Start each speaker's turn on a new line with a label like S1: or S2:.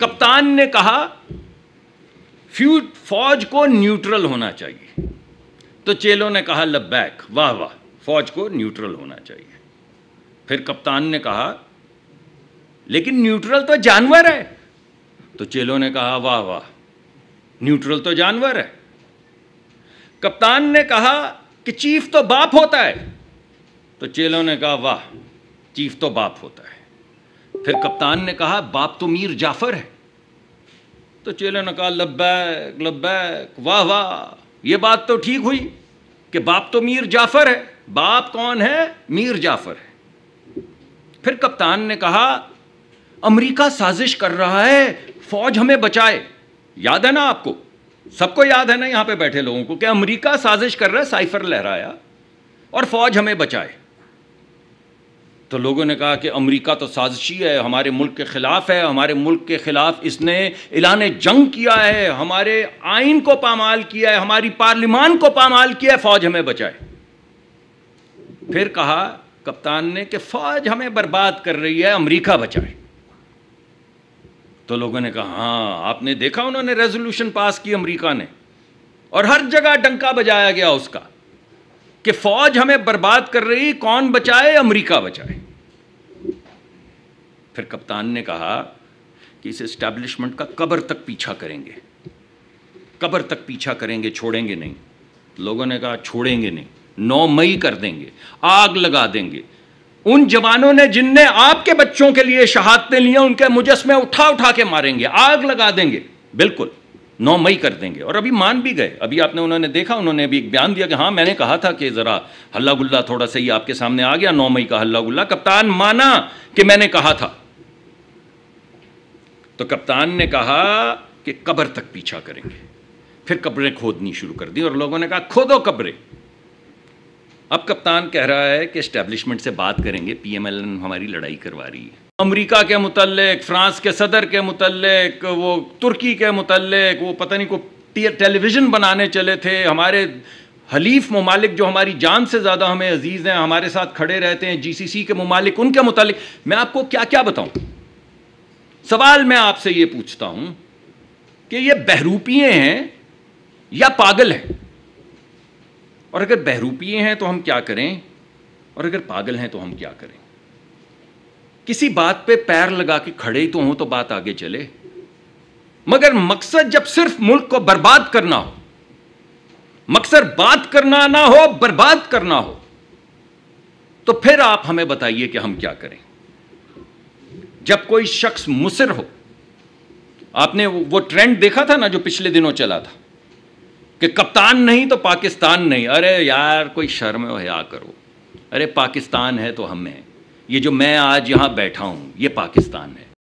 S1: कप्तान ने कहा फ्यू फौज को न्यूट्रल होना चाहिए तो चेलो ने कहा लब्बैक वाह वाह फौज को न्यूट्रल होना चाहिए फिर कप्तान ने कहा लेकिन न्यूट्रल तो जानवर है तो चेलो ने कहा वाह वाह न्यूट्रल तो जानवर है कप्तान ने कहा कि चीफ तो बाप होता है तो चेलो ने कहा वाह चीफ तो बाप होता है फिर कप्तान ने कहा बाप तो मीर जाफर है तो चेले ने कहा लब्बैक लब्बैक वाह वाह ये बात तो ठीक हुई कि बाप तो मीर जाफर है बाप कौन है मीर जाफर है फिर कप्तान ने कहा अमेरिका साजिश कर रहा है फौज हमें बचाए याद है ना आपको सबको याद है ना यहां पे बैठे लोगों को कि अमेरिका साजिश कर रहा है साइफर लहराया और फौज हमें बचाए तो लोगों ने कहा कि अमेरिका तो साजिशी है हमारे मुल्क के ख़िलाफ़ है हमारे मुल्क के ख़िलाफ़ इसने ऐलान जंग किया है हमारे आइन को पामाल किया है हमारी पार्लिमान को पामाल किया है फ़ौज हमें बचाए फिर कहा कप्तान ने कि फ़ौज हमें बर्बाद कर रही है अमेरिका बचाए तो लोगों ने कहा हाँ आपने देखा उन्होंने रेजोल्यूशन पास की अमरीका ने और हर जगह डंका बजाया गया उसका कि फौज हमें बर्बाद कर रही कौन बचाए अमेरिका बचाए फिर कप्तान ने कहा कि इस इस्टेब्लिशमेंट का कबर तक पीछा करेंगे कबर तक पीछा करेंगे छोड़ेंगे नहीं लोगों ने कहा छोड़ेंगे नहीं नौ मई कर देंगे आग लगा देंगे उन जवानों ने जिनने आपके बच्चों के लिए शहादतें लिया उनके मुजस्मे उठा उठा के मारेंगे आग लगा देंगे बिल्कुल नौ मई कर देंगे और अभी मान भी गए अभी आपने उन्होंने देखा उन्होंने अभी एक बयान दिया कि हाँ मैंने कहा था कि ज़रा हल्ला गुल्ला थोड़ा सा ही आपके सामने आ गया नौ मई का हल्ला गुल्ला कप्तान माना कि मैंने कहा था तो कप्तान ने कहा कि कब्र तक पीछा करेंगे फिर कब्रें खोदनी शुरू कर दी और लोगों ने कहा खोदो कब्रें अब कप्तान कह रहा है कि इस्टेब्लिशमेंट से बात करेंगे पीएमएलएन हमारी लड़ाई करवा रही है अमेरिका के मुतलक फ्रांस के सदर के मुतलक वो तुर्की के मुतलक वो पता नहीं को टेलीविज़न बनाने चले थे हमारे हलीफ ममालिक जो हमारी जान से ज़्यादा हमें अजीज़ हैं हमारे साथ खड़े रहते हैं जीसीसी के ममालिक उनके मुतालिक मैं आपको क्या क्या बताऊँ सवाल मैं आपसे ये पूछता हूं कि ये बहरूपीय हैं या पागल हैं और अगर बहरूपीय हैं तो हम क्या करें और अगर पागल हैं तो हम क्या करें किसी बात पे पैर लगा के खड़े ही तो हों तो बात आगे चले मगर मकसद जब सिर्फ मुल्क को बर्बाद करना हो मकसद बात करना ना हो बर्बाद करना हो तो फिर आप हमें बताइए कि हम क्या करें जब कोई शख्स मुसर हो आपने वो ट्रेंड देखा था ना जो पिछले दिनों चला था कि कप्तान नहीं तो पाकिस्तान नहीं अरे यार कोई शर्म हो या करो अरे पाकिस्तान है तो हम हैं ये जो मैं आज यहाँ बैठा हूँ ये पाकिस्तान है